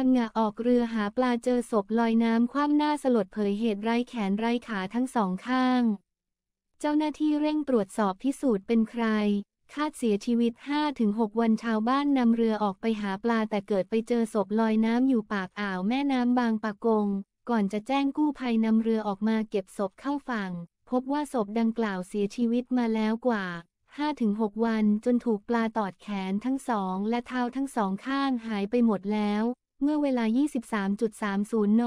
พังงะออกเรือหาปลาเจอศพลอยน้ำคว่ำหน้าสลดเผยเหตุไร้แขนไร้ขาทั้งสองข้าง เจ้าหน้าที่เร่งตรวจสอบพิสูจน์เป็นใครคาดเสียชีวิต 5-6 วันชาวบ้านนำเรือออกไปหาปลาแต่เกิดไปเจอศพลอยน้ำอยู่ปากอ่าวแม่น้ำบางปะกง ก่อนจะแจ้งกู้ภัยนำเรือออกมาเก็บศพเข้าฝั่งพบว่าศพดังกล่าวเสียชีวิตมาแล้วกว่า 5-6 วันจนถูกปลาตอดแขนทั้งสองและเท้าทั้งสองข้างหายไปหมดแล้วเมื่อเวลา 23.30 น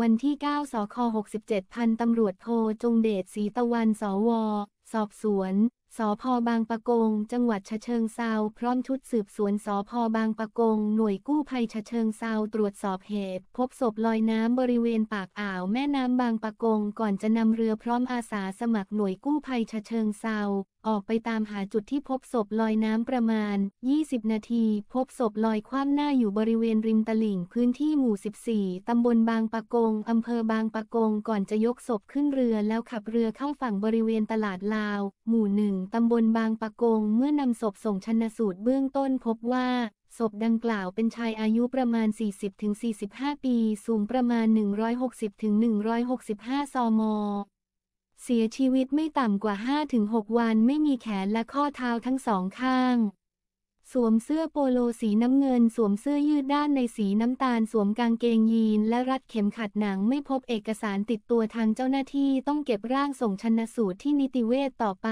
วันที่ 9 สค 6 7พันตำรวจโทจงเดชศรีตะวัน สวสอบสวนสพบางปะกง จังหวัดฉะเชิงเซาพร้อมชุดสืบสวนสพบางปะกง หน่วยกู้ภัยฉะเชิงเซาตรวจสอบเหตุ พบศพลอยน้ำบริเวณปากอ่าวแม่น้ำบางปะกงก่อนจะนำเรือพร้อมอาสาสมัครหน่วยกู้ภัยฉะเชิงเซาออกไปตามหาจุดที่พบศพลอยน้ำประมาณ 20 นาที พบศพลอยคว่ำหน้าอยู่บริเวณริมตลิ่งพื้นที่หมู่ 14ตำบลบางปะกง อำเภอบางปะกงก่อนจะยกศพขึ้นเรือแล้วขับเรือเข้าฝั่งบริเวณตลาดลาว หมู่หนึ่งตำบลบางปะกงเมื่อนำศพส่งชันสูตรเบื้องต้นพบว่า ศพดังกล่าวเป็นชายอายุประมาณ 40-45 ปี สูงประมาณ 160-165 ซม เสียชีวิตไม่ต่ำกว่า 5-6 วัน ไม่มีแขนและข้อเท้าทั้งสองข้าง สวมเสื้อโปโลสีน้ำเงิน สวมเสื้อยืดด้านในสีน้ำตาล สวมกางเกงยีนและรัดเข็มขัดหนัง ไม่พบเอกสารติดตัวทางเจ้าหน้าที่ ต้องเก็บร่างส่งชันสูตรที่นิติเวศต่อไป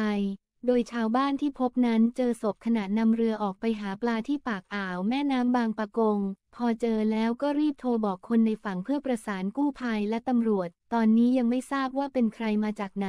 โดยชาวบ้านที่พบนั้นเจอศพขณะนำเรือออกไปหาปลาที่ปากอ่าวแม่น้ำบางปะกง พอเจอแล้วก็รีบโทรบอกคนในฝั่งเพื่อประสานกู้ภัยและตำรวจ ตอนนี้ยังไม่ทราบว่าเป็นใครมาจากไหน